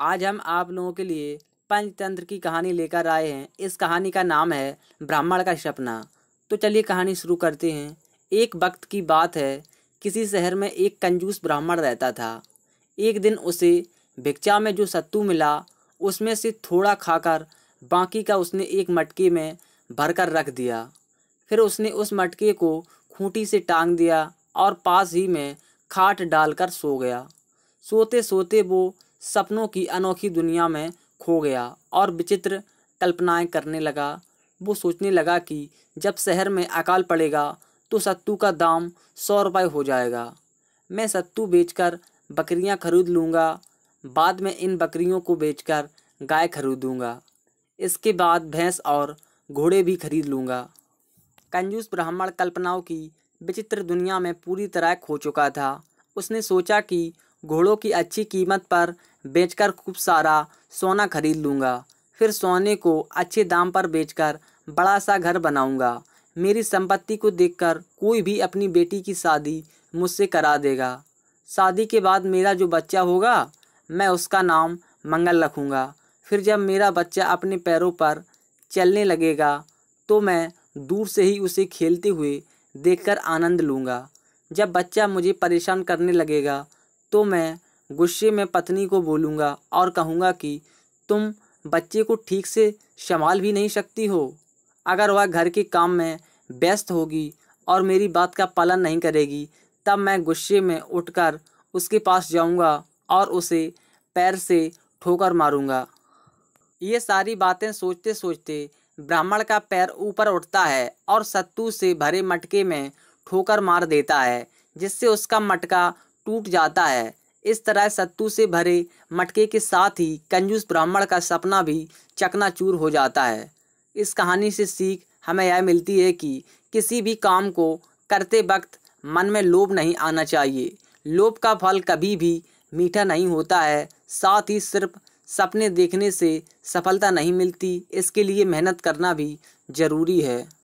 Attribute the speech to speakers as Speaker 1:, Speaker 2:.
Speaker 1: आज हम आप लोगों के लिए पंचतंत्र की कहानी लेकर आए हैं इस कहानी का नाम है ब्राह्मण का सपना तो चलिए कहानी शुरू करते हैं एक वक्त की बात है किसी शहर में एक कंजूस ब्राह्मण रहता था एक दिन उसे भिक्षा में जो सत्तू मिला उसमें से थोड़ा खाकर बाकी का उसने एक मटके में भर कर रख दिया फिर उसने उस मटके को खूंटी से टांग दिया और पास ही में खाट डालकर सो गया सोते सोते वो सपनों की अनोखी दुनिया में खो गया और विचित्र कल्पनाएं करने लगा वो सोचने लगा कि जब शहर में अकाल पड़ेगा तो सत्तू का दाम सौ रुपये हो जाएगा मैं सत्तू बेचकर बकरियां खरीद लूँगा बाद में इन बकरियों को बेचकर गाय खरीदूँगा इसके बाद भैंस और घोड़े भी खरीद लूँगा कंजूस ब्राह्मण कल्पनाओं की विचित्र दुनिया में पूरी तरह खो चुका था उसने सोचा कि घोड़ों की अच्छी कीमत पर बेचकर खूब सारा सोना खरीद लूँगा फिर सोने को अच्छे दाम पर बेचकर बड़ा सा घर बनाऊँगा मेरी संपत्ति को देखकर कोई भी अपनी बेटी की शादी मुझसे करा देगा शादी के बाद मेरा जो बच्चा होगा मैं उसका नाम मंगल रखूँगा फिर जब मेरा बच्चा अपने पैरों पर चलने लगेगा तो मैं दूर से ही उसे खेलते हुए देखकर आनंद लूँगा जब बच्चा मुझे परेशान करने लगेगा तो मैं गुस्से में पत्नी को बोलूँगा और कहूँगा कि तुम बच्चे को ठीक से संभाल भी नहीं सकती हो अगर वह घर के काम में व्यस्त होगी और मेरी बात का पालन नहीं करेगी तब मैं गुस्से में उठकर उसके पास जाऊंगा और उसे पैर से ठोकर मारूंगा ये सारी बातें सोचते सोचते ब्राह्मण का पैर ऊपर उठता है और सत्तू से भरे मटके में ठोकर मार देता है जिससे उसका मटका टूट जाता है इस तरह सत्तू से भरे मटके के साथ ही कंजूस ब्राह्मण का सपना भी चकनाचूर हो जाता है इस कहानी से सीख हमें यह मिलती है कि किसी भी काम को करते वक्त मन में लोभ नहीं आना चाहिए लोभ का फल कभी भी मीठा नहीं होता है साथ ही सिर्फ सपने देखने से सफलता नहीं मिलती इसके लिए मेहनत करना भी ज़रूरी है